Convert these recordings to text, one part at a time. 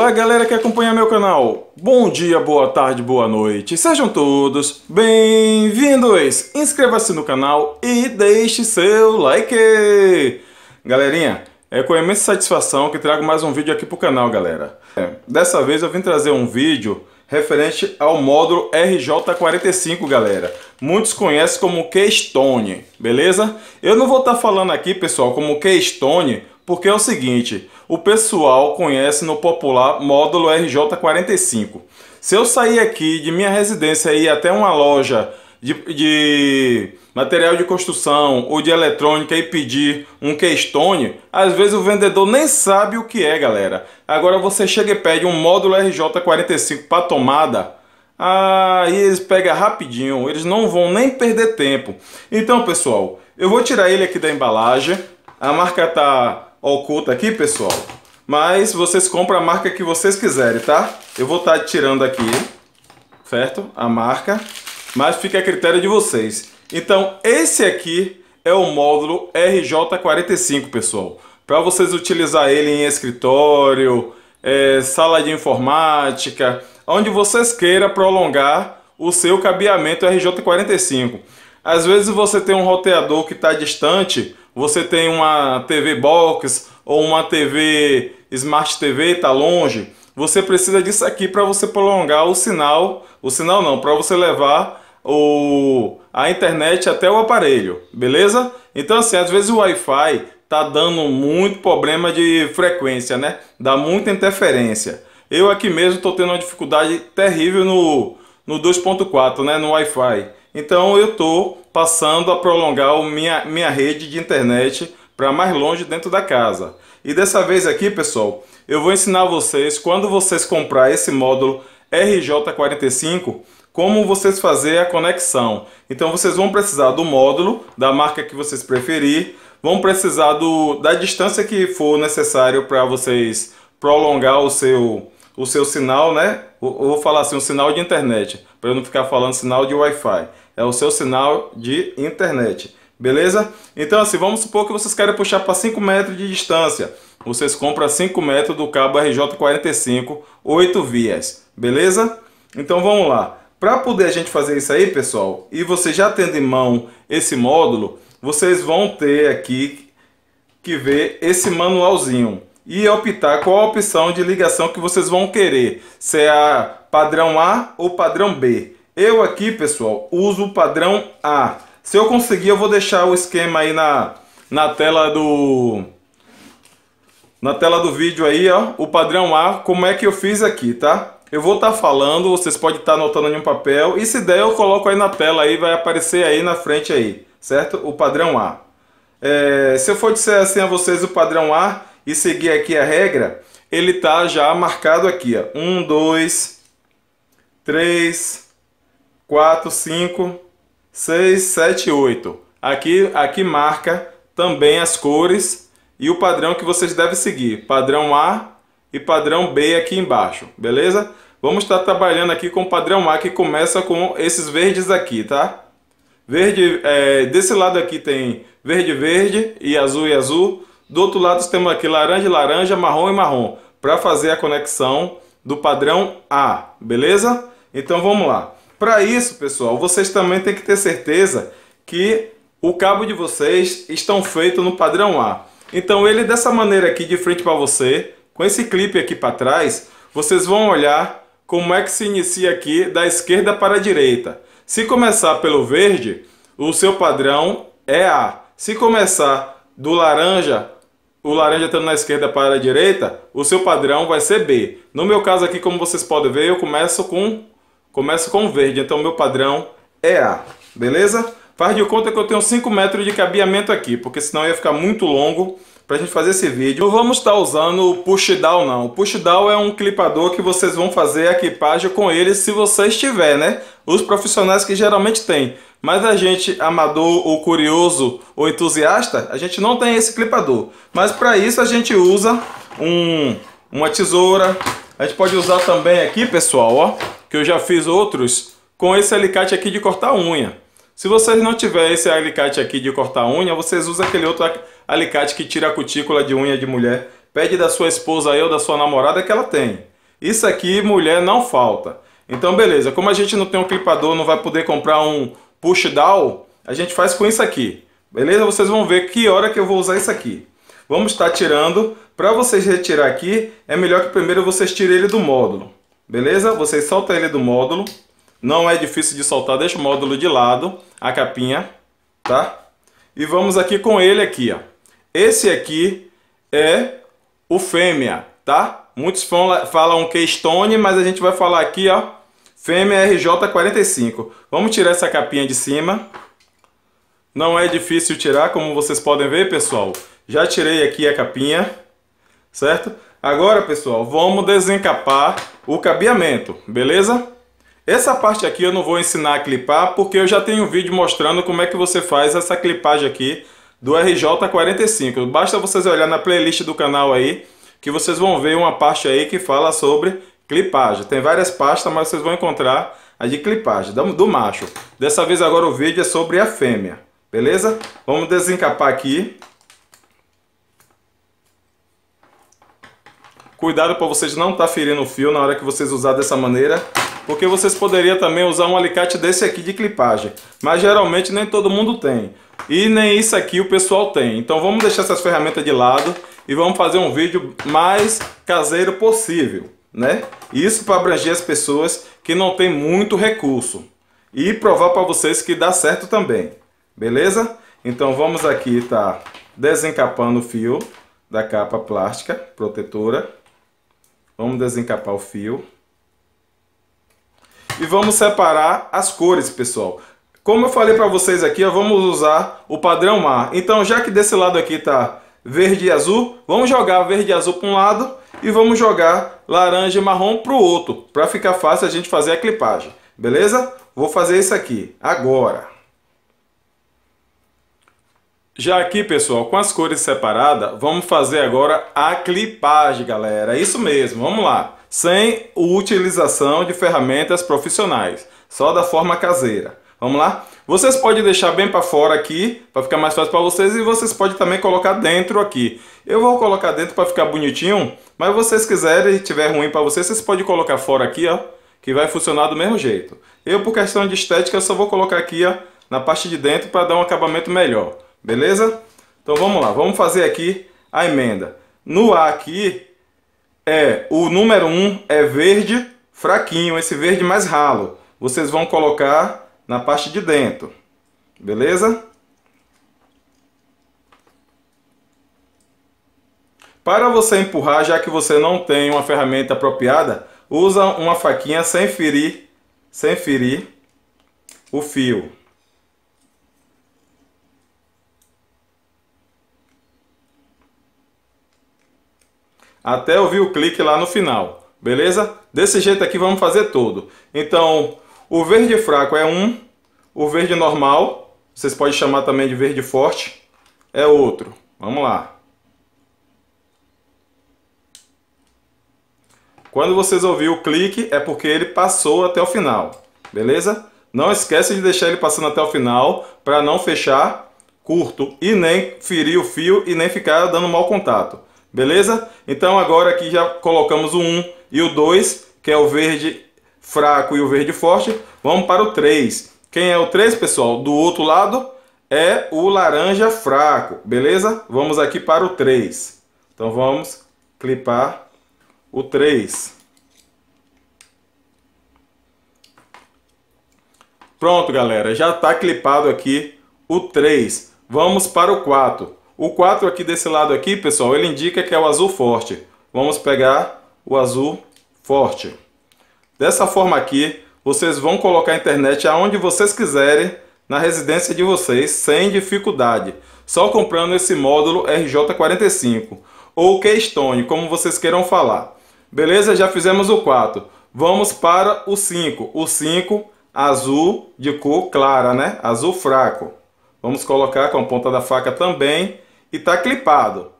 Olá galera que acompanha meu canal, bom dia, boa tarde, boa noite, sejam todos bem-vindos! Inscreva-se no canal e deixe seu like! Galerinha, é com imensa satisfação que trago mais um vídeo aqui pro canal galera. É, dessa vez eu vim trazer um vídeo referente ao módulo RJ45, galera. Muitos conhecem como Keystone, beleza? Eu não vou estar tá falando aqui, pessoal, como Keystone, porque é o seguinte, o pessoal conhece no popular módulo RJ45. Se eu sair aqui de minha residência e ir até uma loja de, de, material de construção ou de eletrônica e pedir um keystone, às vezes o vendedor nem sabe o que é, galera. Agora você chega e pede um módulo RJ45 para tomada, aí eles pegam rapidinho, eles não vão nem perder tempo. Então, pessoal, eu vou tirar ele aqui da embalagem, a marca tá oculta aqui, pessoal. Mas vocês compram a marca que vocês quiserem, tá? Eu vou estar tá tirando aqui, certo? A marca. Mas fica a critério de vocês. Então, esse aqui é o módulo RJ45, pessoal. Para vocês utilizar ele em escritório, é, sala de informática, onde vocês queiram prolongar o seu cabeamento RJ45. Às vezes você tem um roteador que está distante, você tem uma TV box ou uma TV Smart TV está longe, você precisa disso aqui para você prolongar o sinal, o sinal não, para você levar o, a internet até o aparelho, beleza? Então assim, às vezes o Wi-Fi tá dando muito problema de frequência, né? Dá muita interferência. Eu aqui mesmo estou tendo uma dificuldade terrível no, no 2.4, né? No Wi-Fi. Então eu estou passando a prolongar minha, minha rede de internet para mais longe dentro da casa. E dessa vez aqui, pessoal, eu vou ensinar vocês, quando vocês comprar esse módulo RJ45, como vocês fazer a conexão. Então vocês vão precisar do módulo, da marca que vocês preferir, vão precisar do, da distância que for necessário para vocês prolongar o seu, o seu sinal, né? Eu vou falar assim, o sinal de internet, para eu não ficar falando sinal de Wi-Fi. É o seu sinal de internet, beleza? Então assim, vamos supor que vocês querem puxar para 5 metros de distância. Vocês compram 5 metros do cabo RJ45, 8 vias, beleza? Então vamos lá. Para poder a gente fazer isso aí, pessoal, e você já tendo em mão esse módulo, vocês vão ter aqui que ver esse manualzinho e optar qual a opção de ligação que vocês vão querer, se é a padrão A ou padrão B. Eu aqui, pessoal, uso o padrão A. Se eu conseguir, eu vou deixar o esquema aí na, na tela do na tela do vídeo aí, ó, o padrão A, como é que eu fiz aqui, tá? Eu vou estar tá falando, vocês podem estar tá anotando em um papel, e se der eu coloco aí na tela aí, vai aparecer aí na frente aí, certo? O padrão A. É, se eu for dizer assim a vocês o padrão A, e seguir aqui a regra, ele tá já marcado aqui, ó. 1, 2, 3, 4, 5, 6, 7, 8. Aqui, aqui marca também as cores e o padrão que vocês devem seguir. Padrão A e padrão B aqui embaixo, beleza? Vamos estar tá trabalhando aqui com o padrão A que começa com esses verdes aqui, tá? Verde, é, desse lado aqui tem verde, verde e azul e azul. Do outro lado temos aqui laranja e laranja, marrom e marrom, para fazer a conexão do padrão A, beleza? Então vamos lá. Para isso, pessoal, vocês também têm que ter certeza que o cabo de vocês estão feito no padrão A. Então ele dessa maneira aqui de frente para você, com esse clipe aqui para trás, vocês vão olhar como é que se inicia aqui da esquerda para a direita. Se começar pelo verde, o seu padrão é A. Se começar do laranja o laranja estando na esquerda para a direita, o seu padrão vai ser B. No meu caso aqui, como vocês podem ver, eu começo com, começo com verde, então meu padrão é A, beleza? Faz de conta que eu tenho 5 metros de cabeamento aqui, porque senão ia ficar muito longo para a gente fazer esse vídeo, não vamos estar tá usando o push down não. O push down é um clipador que vocês vão fazer a equipagem com ele se vocês tiver, né? Os profissionais que geralmente tem. Mas a gente amador ou curioso ou entusiasta, a gente não tem esse clipador. Mas para isso a gente usa um, uma tesoura. A gente pode usar também aqui, pessoal, ó, que eu já fiz outros com esse alicate aqui de cortar unha. Se vocês não tiverem esse alicate aqui de cortar unha, vocês usam aquele outro alicate que tira a cutícula de unha de mulher, pede da sua esposa ou da sua namorada que ela tem. Isso aqui, mulher, não falta. Então, beleza, como a gente não tem um clipador, não vai poder comprar um push down, a gente faz com isso aqui. Beleza? Vocês vão ver que hora que eu vou usar isso aqui. Vamos estar tá tirando. Para vocês retirar aqui, é melhor que primeiro vocês tirem ele do módulo. Beleza? Vocês soltam ele do módulo. Não é difícil de soltar, deixa o módulo de lado, a capinha, tá? E vamos aqui com ele aqui, ó. Esse aqui é o fêmea, tá? Muitos falam que é Stone, mas a gente vai falar aqui, ó, fêmea RJ45. Vamos tirar essa capinha de cima. Não é difícil tirar, como vocês podem ver, pessoal. Já tirei aqui a capinha, certo? Agora, pessoal, vamos desencapar o cabeamento, beleza? Essa parte aqui eu não vou ensinar a clipar, porque eu já tenho um vídeo mostrando como é que você faz essa clipagem aqui do RJ45. Basta vocês olhar na playlist do canal aí, que vocês vão ver uma parte aí que fala sobre clipagem. Tem várias pastas, mas vocês vão encontrar a de clipagem, do macho. Dessa vez agora o vídeo é sobre a fêmea, beleza? Vamos desencapar aqui. Cuidado para vocês não estar tá ferindo o fio na hora que vocês usar dessa maneira, porque vocês poderiam também usar um alicate desse aqui de clipagem, mas geralmente nem todo mundo tem. E nem isso aqui o pessoal tem. Então vamos deixar essas ferramentas de lado e vamos fazer um vídeo mais caseiro possível, né? Isso para abranger as pessoas que não têm muito recurso e provar para vocês que dá certo também. Beleza? Então vamos aqui tá desencapando o fio da capa plástica protetora. Vamos desencapar o fio e vamos separar as cores, pessoal. Como eu falei para vocês aqui, vamos usar o padrão mar. Então, já que desse lado aqui está verde e azul, vamos jogar verde e azul para um lado e vamos jogar laranja e marrom para o outro, para ficar fácil a gente fazer a clipagem, beleza? Vou fazer isso aqui, agora. Já aqui, pessoal, com as cores separadas, vamos fazer agora a clipagem, galera. Isso mesmo, vamos lá sem utilização de ferramentas profissionais, só da forma caseira. Vamos lá? Vocês podem deixar bem para fora aqui, para ficar mais fácil para vocês, e vocês podem também colocar dentro aqui. Eu vou colocar dentro para ficar bonitinho, mas vocês quiserem, se tiver ruim para vocês, vocês podem colocar fora aqui, ó, que vai funcionar do mesmo jeito. Eu, por questão de estética, só vou colocar aqui, ó, na parte de dentro para dar um acabamento melhor, beleza? Então vamos lá, vamos fazer aqui a emenda. No A aqui, é o número 1 um é verde fraquinho, esse verde mais ralo. Vocês vão colocar na parte de dentro. Beleza? Para você empurrar, já que você não tem uma ferramenta apropriada, usa uma faquinha sem ferir, sem ferir o fio. até ouvir o clique lá no final, beleza? Desse jeito aqui vamos fazer todo. Então, o verde fraco é um, o verde normal, vocês podem chamar também de verde forte, é outro. Vamos lá. Quando vocês ouviram o clique, é porque ele passou até o final, beleza? Não esquece de deixar ele passando até o final, para não fechar curto e nem ferir o fio e nem ficar dando mau contato. Beleza? Então agora aqui já colocamos o 1 e o 2, que é o verde fraco e o verde forte. Vamos para o 3. Quem é o 3, pessoal? Do outro lado é o laranja fraco, beleza? Vamos aqui para o 3. Então vamos clipar o 3. Pronto, galera. Já está clipado aqui o 3. Vamos para o 4. O 4 aqui desse lado aqui, pessoal, ele indica que é o azul forte. Vamos pegar o azul forte. Dessa forma aqui, vocês vão colocar a internet aonde vocês quiserem, na residência de vocês, sem dificuldade. Só comprando esse módulo RJ45 ou Keystone, como vocês queiram falar. Beleza? Já fizemos o 4. Vamos para o 5. O 5 azul de cor clara, né? Azul fraco. Vamos colocar com a ponta da faca também e está clipado.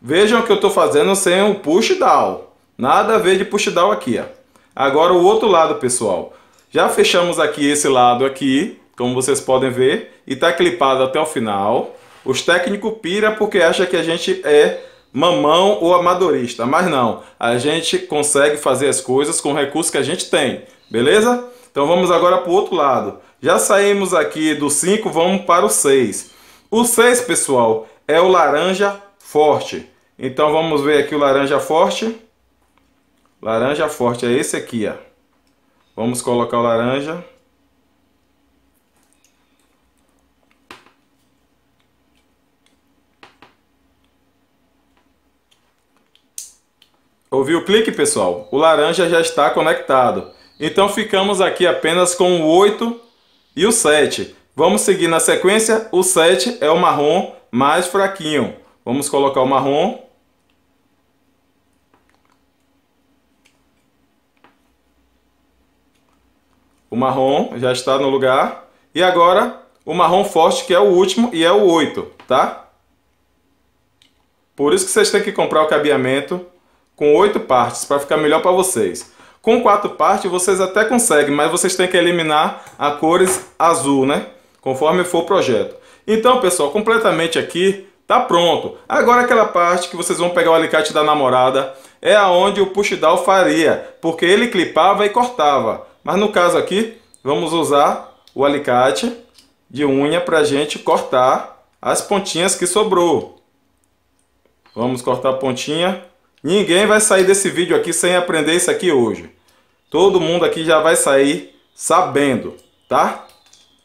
Vejam que eu estou fazendo sem o push down. Nada a ver de push down aqui. Ó. Agora o outro lado, pessoal. Já fechamos aqui esse lado aqui, como vocês podem ver, e está clipado até o final. Os técnicos pira porque acha que a gente é mamão ou amadorista, mas não. A gente consegue fazer as coisas com o recurso que a gente tem, beleza? Então vamos agora para o outro lado. Já saímos aqui do 5, vamos para o 6. O 6, pessoal, é o laranja forte. Então vamos ver aqui o laranja forte. Laranja forte é esse aqui, ó. Vamos colocar o laranja. Ouviu o clique, pessoal? O laranja já está conectado. Então ficamos aqui apenas com o 8 e o 7. Vamos seguir na sequência. O 7 é o marrom mais fraquinho. Vamos colocar o marrom. O marrom já está no lugar. E agora o marrom forte que é o último e é o 8, tá? Por isso que vocês têm que comprar o cabeamento com 8 partes para ficar melhor para vocês. Com 4 partes vocês até conseguem, mas vocês têm que eliminar a cores azul, né? Conforme for o projeto. Então, pessoal, completamente aqui, tá pronto. Agora aquela parte que vocês vão pegar o alicate da namorada, é aonde o push down faria, porque ele clipava e cortava. Mas no caso aqui, vamos usar o alicate de unha para a gente cortar as pontinhas que sobrou. Vamos cortar a pontinha. Ninguém vai sair desse vídeo aqui sem aprender isso aqui hoje. Todo mundo aqui já vai sair sabendo, tá?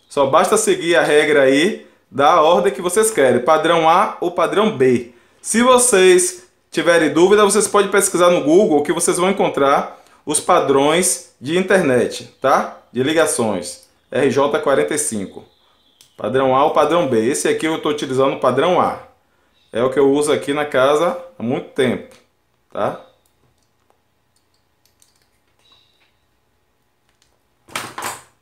Só basta seguir a regra aí da ordem que vocês querem, padrão A ou padrão B. Se vocês tiverem dúvida, vocês podem pesquisar no Google que vocês vão encontrar os padrões de internet, tá? De ligações. RJ45. Padrão A ou padrão B. Esse aqui eu estou utilizando o padrão A. É o que eu uso aqui na casa há muito tempo, tá?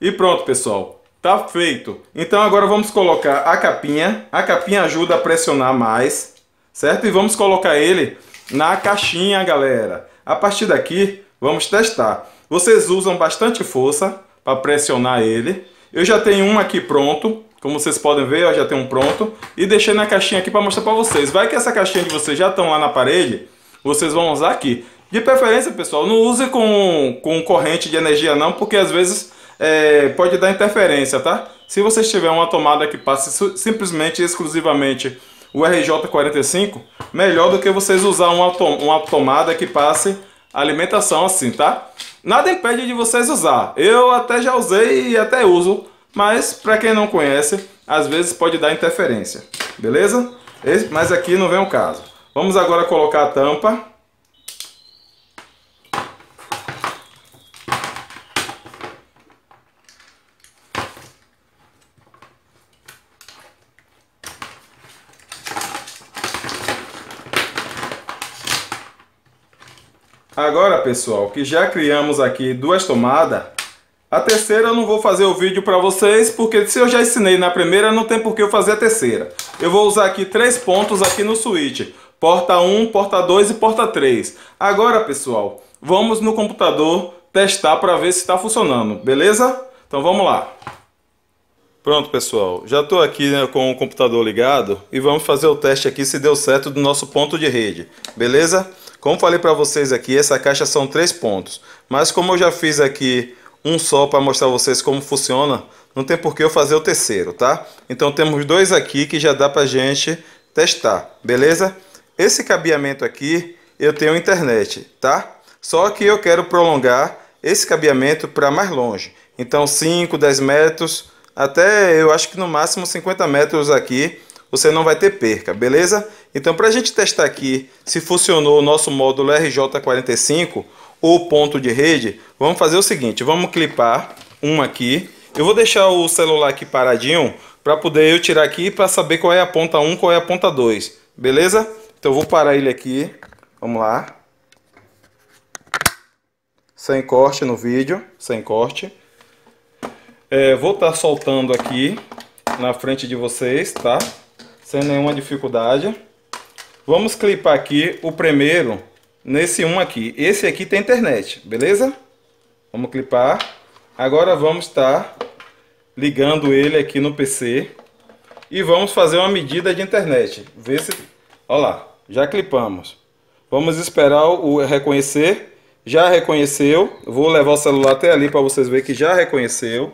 E pronto, pessoal. Tá feito. Então agora vamos colocar a capinha. A capinha ajuda a pressionar mais, certo? E vamos colocar ele na caixinha, galera. A partir daqui, vamos testar. Vocês usam bastante força para pressionar ele. Eu já tenho um aqui pronto. Como vocês podem ver, eu já tenho um pronto. E deixei na caixinha aqui para mostrar para vocês. Vai que essa caixinha de vocês já estão lá na parede, vocês vão usar aqui. De preferência, pessoal, não use com, com corrente de energia não, porque às vezes é, pode dar interferência, tá? Se você tiver uma tomada que passe simplesmente e exclusivamente o RJ45, melhor do que vocês usar uma, to uma tomada que passe alimentação assim, tá? Nada impede de vocês usar. Eu até já usei e até uso, mas para quem não conhece, às vezes pode dar interferência, beleza? Mas aqui não vem o caso. Vamos agora colocar a tampa. Agora, pessoal, que já criamos aqui duas tomadas, a terceira eu não vou fazer o vídeo para vocês, porque se eu já ensinei na primeira, não tem por que eu fazer a terceira. Eu vou usar aqui três pontos aqui no switch, porta 1, porta 2 e porta 3. Agora, pessoal, vamos no computador testar para ver se está funcionando, beleza? Então vamos lá. Pronto, pessoal, já estou aqui né, com o computador ligado e vamos fazer o teste aqui se deu certo do nosso ponto de rede, beleza? Como falei para vocês aqui, essa caixa são três pontos. Mas como eu já fiz aqui um só para mostrar vocês como funciona, não tem por que eu fazer o terceiro, tá? Então temos dois aqui que já dá para gente testar, beleza? Esse cabeamento aqui eu tenho internet, tá? Só que eu quero prolongar esse cabeamento para mais longe. Então 5, 10 metros, até eu acho que no máximo 50 metros aqui você não vai ter perca, beleza? Então para a gente testar aqui se funcionou o nosso módulo RJ45 ou ponto de rede, vamos fazer o seguinte, vamos clipar um aqui. Eu vou deixar o celular aqui paradinho para poder eu tirar aqui para saber qual é a ponta 1, qual é a ponta 2, beleza? Então eu vou parar ele aqui, vamos lá. Sem corte no vídeo, sem corte. É, vou estar tá soltando aqui na frente de vocês, tá? sem nenhuma dificuldade. Vamos clipar aqui o primeiro nesse um aqui. Esse aqui tem internet, beleza? Vamos clipar. Agora vamos estar ligando ele aqui no PC e vamos fazer uma medida de internet. Ver se, olha lá, já clipamos. Vamos esperar o reconhecer. Já reconheceu. Vou levar o celular até ali para vocês verem que já reconheceu.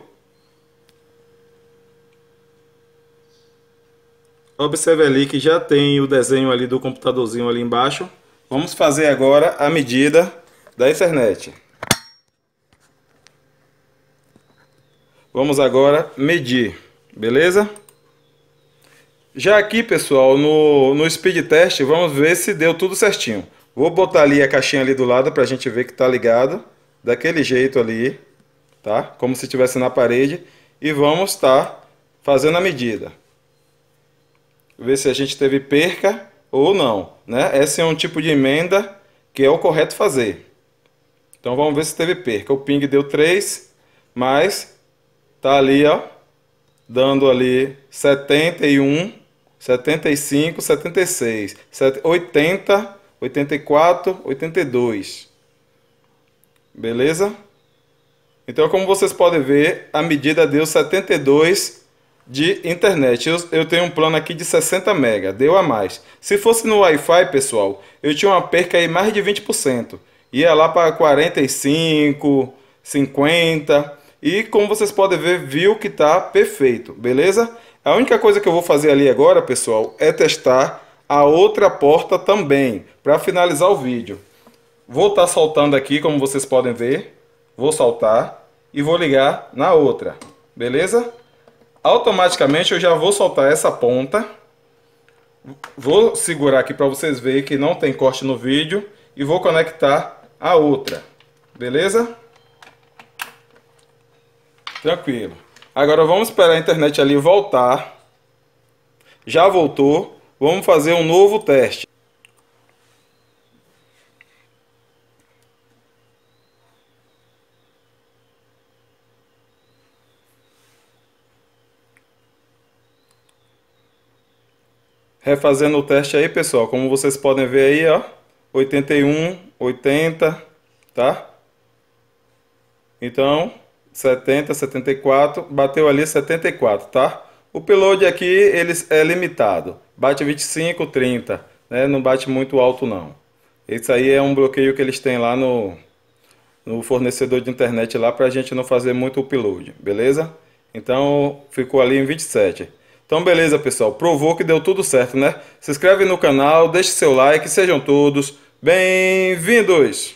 Observe ali que já tem o desenho ali do computadorzinho ali embaixo. Vamos fazer agora a medida da internet. Vamos agora medir, beleza? Já aqui, pessoal, no, no speed test, vamos ver se deu tudo certinho. Vou botar ali a caixinha ali do lado para a gente ver que está ligado. Daquele jeito ali, tá? Como se estivesse na parede. E vamos estar tá fazendo a medida ver se a gente teve perca ou não. Né? Esse é um tipo de emenda que é o correto fazer. Então vamos ver se teve perca. O ping deu 3, mas tá ali, ó, dando ali 71, 75, 76, 80, 84, 82. Beleza? Então, como vocês podem ver, a medida deu 72 de internet. Eu, eu, tenho um plano aqui de 60 mega, deu a mais. Se fosse no Wi-Fi, pessoal, eu tinha uma perca aí mais de 20%. Ia lá para 45, 50 e como vocês podem ver, viu que tá perfeito, beleza? A única coisa que eu vou fazer ali agora, pessoal, é testar a outra porta também, para finalizar o vídeo. Vou estar tá soltando aqui, como vocês podem ver. Vou soltar e vou ligar na outra, beleza? automaticamente eu já vou soltar essa ponta. Vou segurar aqui para vocês verem que não tem corte no vídeo. E vou conectar a outra. Beleza? Tranquilo. Agora vamos esperar a internet ali voltar. Já voltou. Vamos fazer um novo teste. refazendo o teste aí, pessoal. Como vocês podem ver aí, ó. 81, 80, tá? Então, 70, 74, bateu ali 74, tá? O upload aqui, ele é limitado. Bate 25, 30, né? Não bate muito alto, não. Esse aí é um bloqueio que eles têm lá no, no fornecedor de internet lá para a gente não fazer muito upload, beleza? Então, ficou ali em 27. Então beleza, pessoal. Provou que deu tudo certo, né? Se inscreve no canal, deixe seu like, sejam todos bem-vindos!